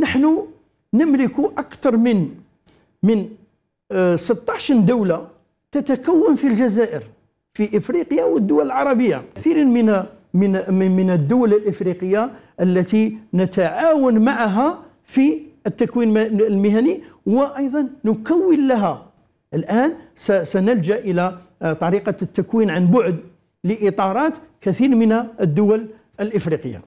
نحن نملك أكثر من من 16 آه، دولة تتكون في الجزائر في إفريقيا والدول العربية كثير من من من الدول الإفريقية التي نتعاون معها في التكوين المهني وأيضا نكون لها الآن سنلجأ إلى آه، طريقة التكوين عن بعد لإطارات كثير من الدول الإفريقية